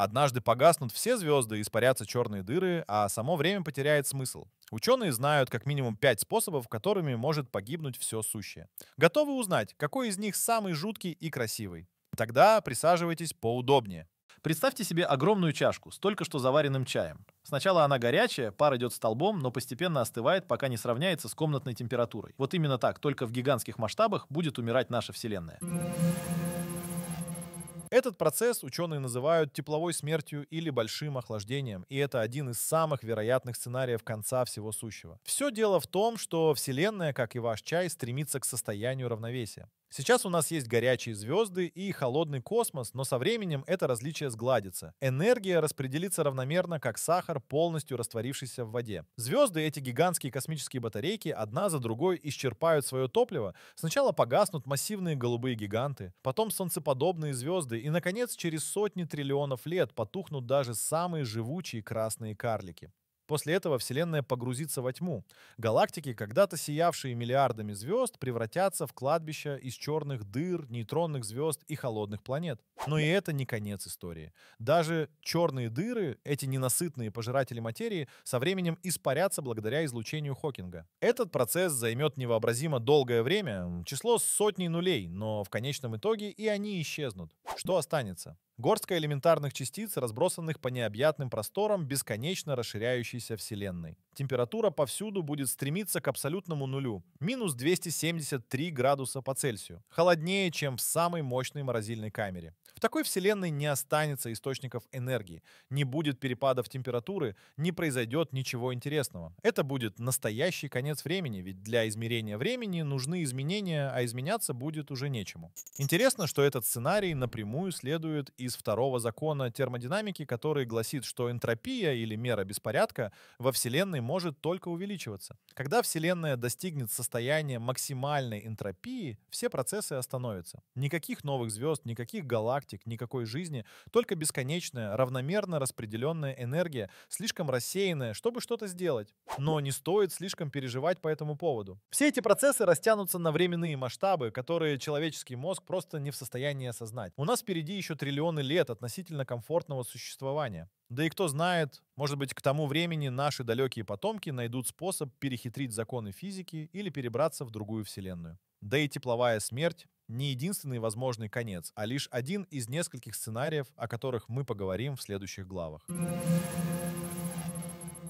Однажды погаснут все звезды испарятся черные дыры, а само время потеряет смысл. Ученые знают как минимум пять способов, которыми может погибнуть все сущее. Готовы узнать, какой из них самый жуткий и красивый? Тогда присаживайтесь поудобнее. Представьте себе огромную чашку с только что заваренным чаем. Сначала она горячая, пар идет столбом, но постепенно остывает, пока не сравняется с комнатной температурой. Вот именно так, только в гигантских масштабах будет умирать наша Вселенная. Этот процесс ученые называют тепловой смертью или большим охлаждением, и это один из самых вероятных сценариев конца всего сущего. Все дело в том, что Вселенная, как и ваш чай, стремится к состоянию равновесия. Сейчас у нас есть горячие звезды и холодный космос, но со временем это различие сгладится. Энергия распределится равномерно, как сахар, полностью растворившийся в воде. Звезды, эти гигантские космические батарейки, одна за другой исчерпают свое топливо. Сначала погаснут массивные голубые гиганты, потом солнцеподобные звезды, и, наконец, через сотни триллионов лет потухнут даже самые живучие красные карлики. После этого Вселенная погрузится во тьму. Галактики, когда-то сиявшие миллиардами звезд, превратятся в кладбища из черных дыр, нейтронных звезд и холодных планет. Но и это не конец истории. Даже черные дыры, эти ненасытные пожиратели материи, со временем испарятся благодаря излучению Хокинга. Этот процесс займет невообразимо долгое время, число сотни нулей, но в конечном итоге и они исчезнут. Что останется? Горстка элементарных частиц, разбросанных по необъятным просторам бесконечно расширяющейся Вселенной. Температура повсюду будет стремиться к абсолютному нулю. Минус 273 градуса по Цельсию. Холоднее, чем в самой мощной морозильной камере. В такой Вселенной не останется источников энергии. Не будет перепадов температуры, не произойдет ничего интересного. Это будет настоящий конец времени, ведь для измерения времени нужны изменения, а изменяться будет уже нечему. Интересно, что этот сценарий напрямую следует из из второго закона термодинамики, который гласит, что энтропия или мера беспорядка во Вселенной может только увеличиваться. Когда Вселенная достигнет состояния максимальной энтропии, все процессы остановятся. Никаких новых звезд, никаких галактик, никакой жизни, только бесконечная, равномерно распределенная энергия, слишком рассеянная, чтобы что-то сделать. Но не стоит слишком переживать по этому поводу. Все эти процессы растянутся на временные масштабы, которые человеческий мозг просто не в состоянии осознать. У нас впереди еще триллионы миллионы лет относительно комфортного существования. Да и кто знает, может быть, к тому времени наши далекие потомки найдут способ перехитрить законы физики или перебраться в другую вселенную. Да и тепловая смерть не единственный возможный конец, а лишь один из нескольких сценариев, о которых мы поговорим в следующих главах.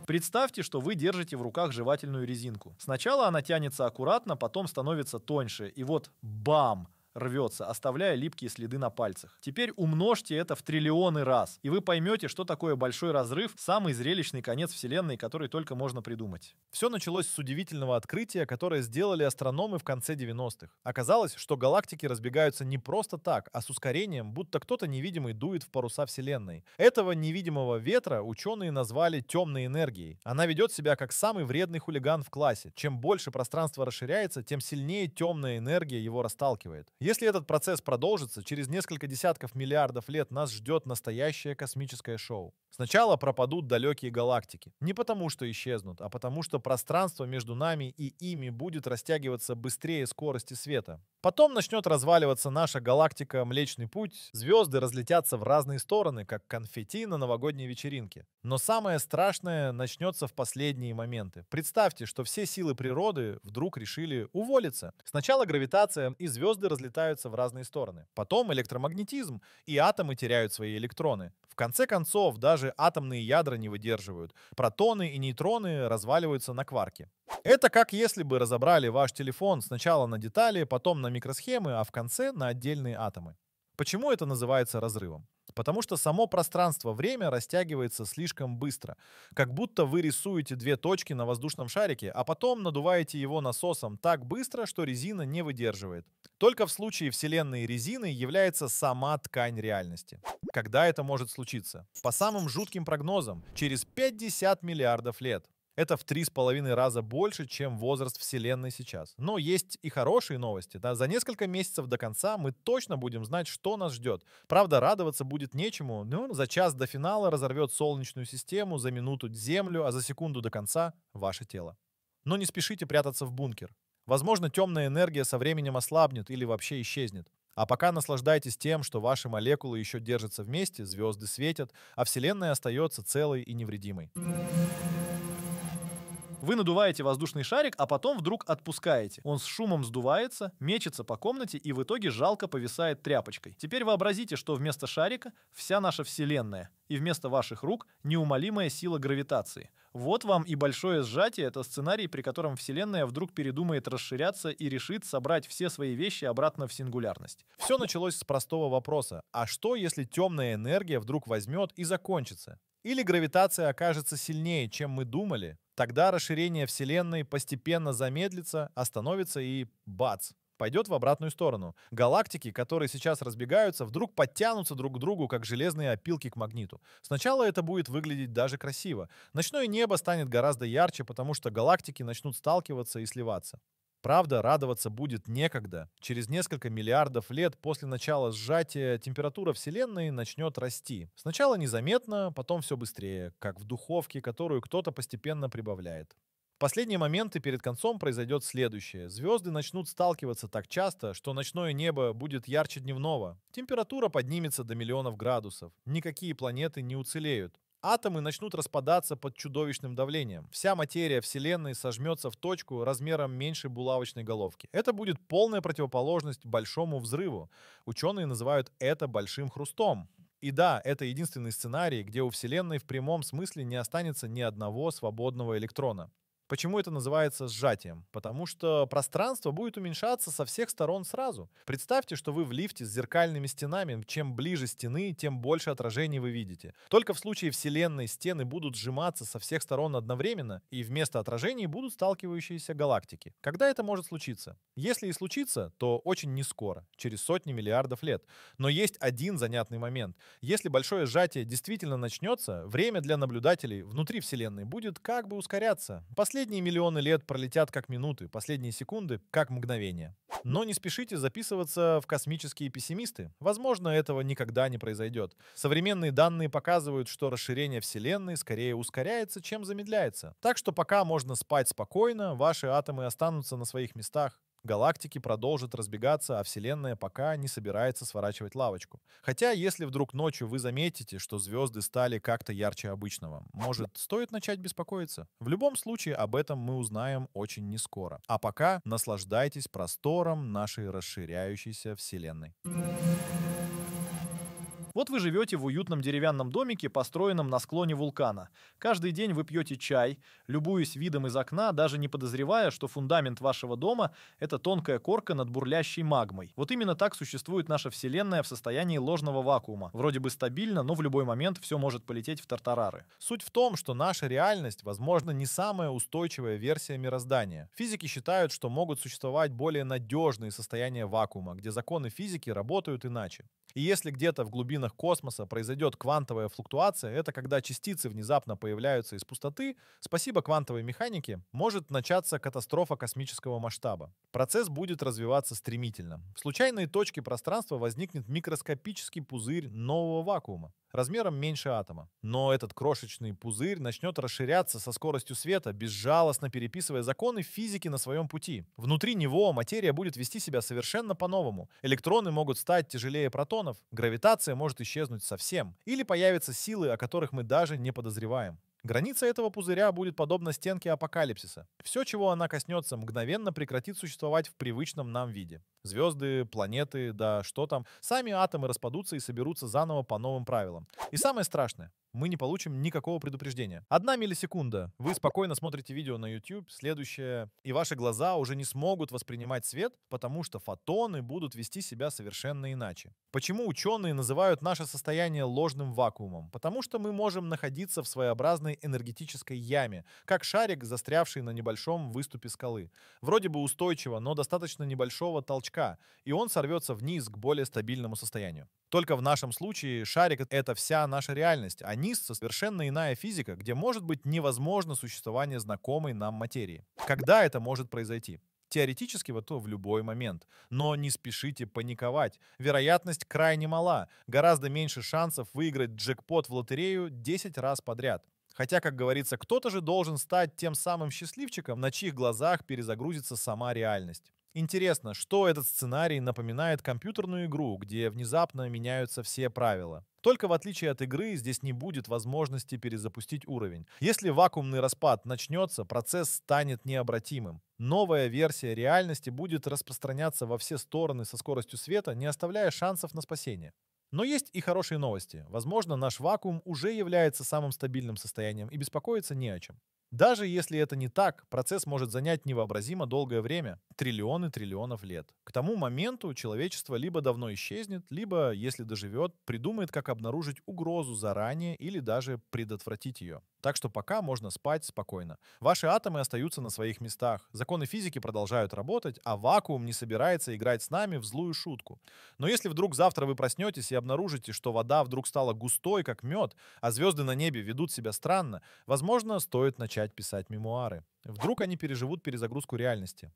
Представьте, что вы держите в руках жевательную резинку. Сначала она тянется аккуратно, потом становится тоньше, и вот бам! рвется, оставляя липкие следы на пальцах. Теперь умножьте это в триллионы раз, и вы поймете, что такое большой разрыв, самый зрелищный конец Вселенной, который только можно придумать. Все началось с удивительного открытия, которое сделали астрономы в конце 90-х. Оказалось, что галактики разбегаются не просто так, а с ускорением, будто кто-то невидимый дует в паруса Вселенной. Этого невидимого ветра ученые назвали темной энергией. Она ведет себя как самый вредный хулиган в классе. Чем больше пространство расширяется, тем сильнее темная энергия его расталкивает. Если этот процесс продолжится, через несколько десятков миллиардов лет нас ждет настоящее космическое шоу. Сначала пропадут далекие галактики. Не потому, что исчезнут, а потому, что пространство между нами и ими будет растягиваться быстрее скорости света. Потом начнет разваливаться наша галактика Млечный Путь, звезды разлетятся в разные стороны, как конфетти на новогодней вечеринке. Но самое страшное начнется в последние моменты. Представьте, что все силы природы вдруг решили уволиться. Сначала гравитация и звезды разлетятся разлетаются в разные стороны. Потом электромагнетизм, и атомы теряют свои электроны. В конце концов, даже атомные ядра не выдерживают. Протоны и нейтроны разваливаются на кварки. Это как если бы разобрали ваш телефон сначала на детали, потом на микросхемы, а в конце на отдельные атомы. Почему это называется разрывом? Потому что само пространство-время растягивается слишком быстро. Как будто вы рисуете две точки на воздушном шарике, а потом надуваете его насосом так быстро, что резина не выдерживает. Только в случае вселенной резины является сама ткань реальности. Когда это может случиться? По самым жутким прогнозам, через 50 миллиардов лет. Это в три с половиной раза больше, чем возраст Вселенной сейчас. Но есть и хорошие новости. Да? За несколько месяцев до конца мы точно будем знать, что нас ждет. Правда, радоваться будет нечему. Ну, за час до финала разорвет Солнечную систему, за минуту — Землю, а за секунду до конца — ваше тело. Но не спешите прятаться в бункер. Возможно, темная энергия со временем ослабнет или вообще исчезнет. А пока наслаждайтесь тем, что ваши молекулы еще держатся вместе, звезды светят, а Вселенная остается целой и невредимой. Вы надуваете воздушный шарик, а потом вдруг отпускаете. Он с шумом сдувается, мечется по комнате и в итоге жалко повисает тряпочкой. Теперь вообразите, что вместо шарика вся наша вселенная и вместо ваших рук неумолимая сила гравитации – вот вам и большое сжатие — это сценарий, при котором Вселенная вдруг передумает расширяться и решит собрать все свои вещи обратно в сингулярность. Все началось с простого вопроса. А что, если темная энергия вдруг возьмет и закончится? Или гравитация окажется сильнее, чем мы думали? Тогда расширение Вселенной постепенно замедлится, остановится и бац! пойдет в обратную сторону. Галактики, которые сейчас разбегаются, вдруг подтянутся друг к другу, как железные опилки к магниту. Сначала это будет выглядеть даже красиво. Ночное небо станет гораздо ярче, потому что галактики начнут сталкиваться и сливаться. Правда, радоваться будет некогда. Через несколько миллиардов лет после начала сжатия температура Вселенной начнет расти. Сначала незаметно, потом все быстрее, как в духовке, которую кто-то постепенно прибавляет последние моменты перед концом произойдет следующее. Звезды начнут сталкиваться так часто, что ночное небо будет ярче дневного. Температура поднимется до миллионов градусов. Никакие планеты не уцелеют. Атомы начнут распадаться под чудовищным давлением. Вся материя Вселенной сожмется в точку размером меньше булавочной головки. Это будет полная противоположность большому взрыву. Ученые называют это большим хрустом. И да, это единственный сценарий, где у Вселенной в прямом смысле не останется ни одного свободного электрона. Почему это называется сжатием? Потому что пространство будет уменьшаться со всех сторон сразу. Представьте, что вы в лифте с зеркальными стенами. Чем ближе стены, тем больше отражений вы видите. Только в случае Вселенной стены будут сжиматься со всех сторон одновременно, и вместо отражений будут сталкивающиеся галактики. Когда это может случиться? Если и случится, то очень не скоро, через сотни миллиардов лет. Но есть один занятный момент. Если большое сжатие действительно начнется, время для наблюдателей внутри Вселенной будет как бы ускоряться. Последний Последние миллионы лет пролетят как минуты, последние секунды как мгновение. Но не спешите записываться в космические пессимисты. Возможно, этого никогда не произойдет. Современные данные показывают, что расширение Вселенной скорее ускоряется, чем замедляется. Так что пока можно спать спокойно, ваши атомы останутся на своих местах. Галактики продолжат разбегаться, а Вселенная пока не собирается сворачивать лавочку. Хотя, если вдруг ночью вы заметите, что звезды стали как-то ярче обычного, может, стоит начать беспокоиться? В любом случае, об этом мы узнаем очень нескоро. А пока наслаждайтесь простором нашей расширяющейся Вселенной. Вот вы живете в уютном деревянном домике, построенном на склоне вулкана. Каждый день вы пьете чай, любуясь видом из окна, даже не подозревая, что фундамент вашего дома — это тонкая корка над бурлящей магмой. Вот именно так существует наша Вселенная в состоянии ложного вакуума. Вроде бы стабильно, но в любой момент все может полететь в тартарары. Суть в том, что наша реальность, возможно, не самая устойчивая версия мироздания. Физики считают, что могут существовать более надежные состояния вакуума, где законы физики работают иначе. И если где-то в глубине глубинах космоса произойдет квантовая флуктуация, это когда частицы внезапно появляются из пустоты, спасибо квантовой механике, может начаться катастрофа космического масштаба. Процесс будет развиваться стремительно. В случайной точке пространства возникнет микроскопический пузырь нового вакуума размером меньше атома. Но этот крошечный пузырь начнет расширяться со скоростью света, безжалостно переписывая законы физики на своем пути. Внутри него материя будет вести себя совершенно по-новому. Электроны могут стать тяжелее протонов, гравитация может исчезнуть совсем. Или появятся силы, о которых мы даже не подозреваем. Граница этого пузыря будет подобна стенке апокалипсиса. Все, чего она коснется, мгновенно прекратит существовать в привычном нам виде. Звезды, планеты, да что там. Сами атомы распадутся и соберутся заново по новым правилам. И самое страшное, мы не получим никакого предупреждения. Одна миллисекунда. Вы спокойно смотрите видео на YouTube, следующее, и ваши глаза уже не смогут воспринимать свет, потому что фотоны будут вести себя совершенно иначе. Почему ученые называют наше состояние ложным вакуумом? Потому что мы можем находиться в своеобразной энергетической яме, как шарик, застрявший на небольшом выступе скалы. Вроде бы устойчиво, но достаточно небольшого толчка, и он сорвется вниз к более стабильному состоянию. Только в нашем случае шарик — это вся наша реальность, а Нисса — совершенно иная физика, где может быть невозможно существование знакомой нам материи. Когда это может произойти? Теоретически вот то в любой момент. Но не спешите паниковать. Вероятность крайне мала. Гораздо меньше шансов выиграть джекпот в лотерею 10 раз подряд. Хотя, как говорится, кто-то же должен стать тем самым счастливчиком, на чьих глазах перезагрузится сама реальность. Интересно, что этот сценарий напоминает компьютерную игру, где внезапно меняются все правила. Только в отличие от игры, здесь не будет возможности перезапустить уровень. Если вакуумный распад начнется, процесс станет необратимым. Новая версия реальности будет распространяться во все стороны со скоростью света, не оставляя шансов на спасение. Но есть и хорошие новости. Возможно, наш вакуум уже является самым стабильным состоянием и беспокоиться не о чем. Даже если это не так, процесс может занять невообразимо долгое время – триллионы триллионов лет. К тому моменту человечество либо давно исчезнет, либо, если доживет, придумает, как обнаружить угрозу заранее или даже предотвратить ее. Так что пока можно спать спокойно. Ваши атомы остаются на своих местах, законы физики продолжают работать, а вакуум не собирается играть с нами в злую шутку. Но если вдруг завтра вы проснетесь и обнаружите, что вода вдруг стала густой, как мед, а звезды на небе ведут себя странно, возможно, стоит начать писать мемуары. Вдруг они переживут перезагрузку реальности.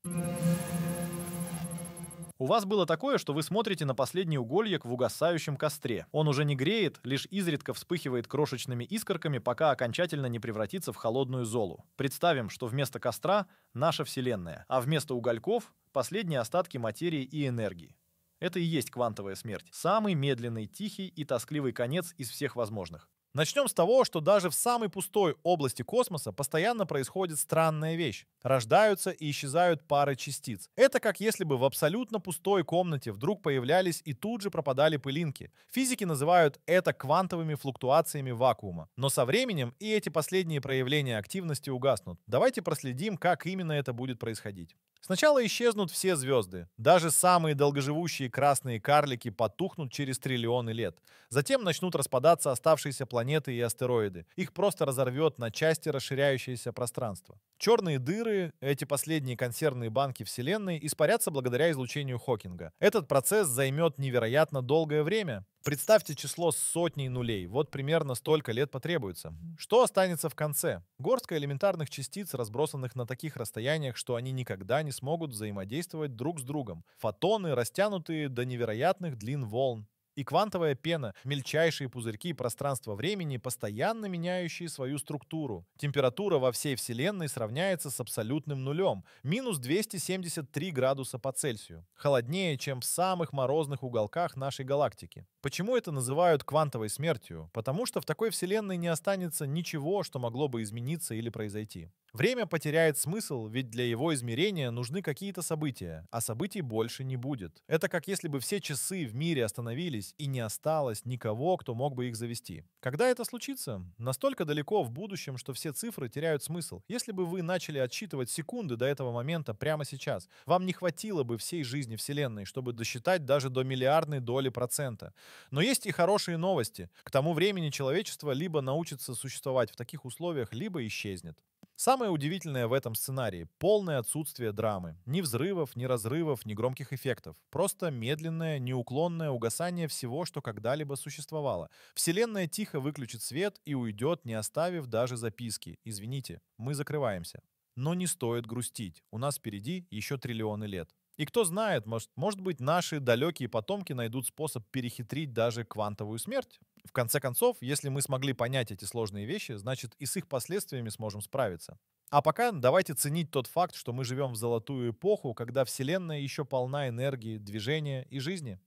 У вас было такое, что вы смотрите на последний угольек в угасающем костре. Он уже не греет, лишь изредка вспыхивает крошечными искорками, пока окончательно не превратится в холодную золу. Представим, что вместо костра — наша Вселенная, а вместо угольков — последние остатки материи и энергии. Это и есть квантовая смерть. Самый медленный, тихий и тоскливый конец из всех возможных. Начнем с того, что даже в самой пустой области космоса постоянно происходит странная вещь. Рождаются и исчезают пары частиц. Это как если бы в абсолютно пустой комнате вдруг появлялись и тут же пропадали пылинки. Физики называют это квантовыми флуктуациями вакуума. Но со временем и эти последние проявления активности угаснут. Давайте проследим, как именно это будет происходить. Сначала исчезнут все звезды. Даже самые долгоживущие красные карлики потухнут через триллионы лет. Затем начнут распадаться оставшиеся планеты планеты и астероиды. Их просто разорвет на части расширяющееся пространство. Черные дыры, эти последние консервные банки Вселенной, испарятся благодаря излучению Хокинга. Этот процесс займет невероятно долгое время. Представьте число сотней нулей. Вот примерно столько лет потребуется. Что останется в конце? Горстка элементарных частиц, разбросанных на таких расстояниях, что они никогда не смогут взаимодействовать друг с другом. Фотоны, растянутые до невероятных длин волн. И квантовая пена, мельчайшие пузырьки пространства-времени, постоянно меняющие свою структуру. Температура во всей Вселенной сравняется с абсолютным нулем, минус 273 градуса по Цельсию. Холоднее, чем в самых морозных уголках нашей галактики. Почему это называют квантовой смертью? Потому что в такой Вселенной не останется ничего, что могло бы измениться или произойти. Время потеряет смысл, ведь для его измерения нужны какие-то события, а событий больше не будет. Это как если бы все часы в мире остановились, разъехались и не осталось никого, кто мог бы их завести. Когда это случится? Настолько далеко в будущем, что все цифры теряют смысл. Если бы вы начали отсчитывать секунды до этого момента прямо сейчас, вам не хватило бы всей жизни Вселенной, чтобы досчитать даже до миллиардной доли процента. Но есть и хорошие новости. К тому времени человечество либо научится существовать в таких условиях, либо исчезнет. Самое удивительное в этом сценарии — полное отсутствие драмы. Ни взрывов, ни разрывов, ни громких эффектов. Просто медленное, неуклонное угасание всего, что когда-либо существовало. Вселенная тихо выключит свет и уйдет, не оставив даже записки. Извините, мы закрываемся. Но не стоит грустить. У нас впереди еще триллионы лет. И кто знает, может, может быть, наши далекие потомки найдут способ перехитрить даже квантовую смерть. В конце концов, если мы смогли понять эти сложные вещи, значит и с их последствиями сможем справиться. А пока давайте ценить тот факт, что мы живем в золотую эпоху, когда Вселенная еще полна энергии, движения и жизни.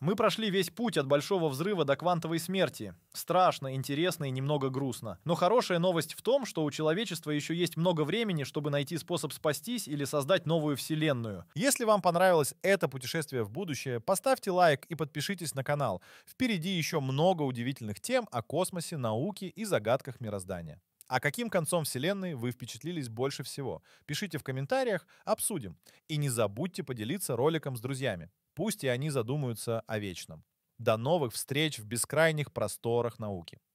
Мы прошли весь путь от большого взрыва до квантовой смерти. Страшно, интересно и немного грустно. Но хорошая новость в том, что у человечества еще есть много времени, чтобы найти способ спастись или создать новую вселенную. Если вам понравилось это путешествие в будущее, поставьте лайк и подпишитесь на канал. Впереди еще много удивительных тем о космосе, науке и загадках мироздания. А каким концом Вселенной вы впечатлились больше всего? Пишите в комментариях, обсудим. И не забудьте поделиться роликом с друзьями. Пусть и они задумаются о вечном. До новых встреч в бескрайних просторах науки.